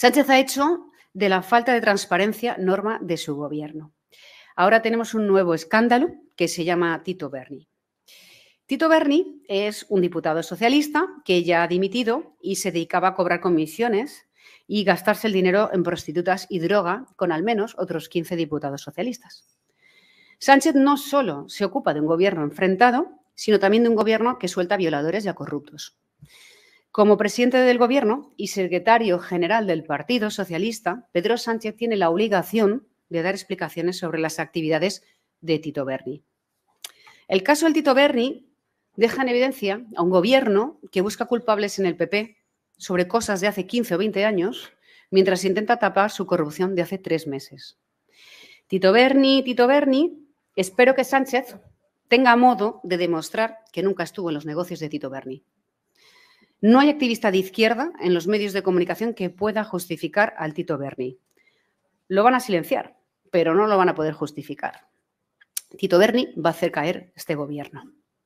Sánchez ha hecho de la falta de transparencia norma de su gobierno. Ahora tenemos un nuevo escándalo que se llama Tito Berni. Tito Berni es un diputado socialista que ya ha dimitido y se dedicaba a cobrar comisiones y gastarse el dinero en prostitutas y droga con al menos otros 15 diputados socialistas. Sánchez no solo se ocupa de un gobierno enfrentado, sino también de un gobierno que suelta violadores y a corruptos. Como presidente del Gobierno y secretario general del Partido Socialista, Pedro Sánchez tiene la obligación de dar explicaciones sobre las actividades de Tito Berni. El caso del Tito Berni deja en evidencia a un gobierno que busca culpables en el PP sobre cosas de hace 15 o 20 años, mientras intenta tapar su corrupción de hace tres meses. Tito Berni, Tito Berni, espero que Sánchez tenga modo de demostrar que nunca estuvo en los negocios de Tito Berni. No hay activista de izquierda en los medios de comunicación que pueda justificar al Tito Berni. Lo van a silenciar, pero no lo van a poder justificar. Tito Berni va a hacer caer este gobierno.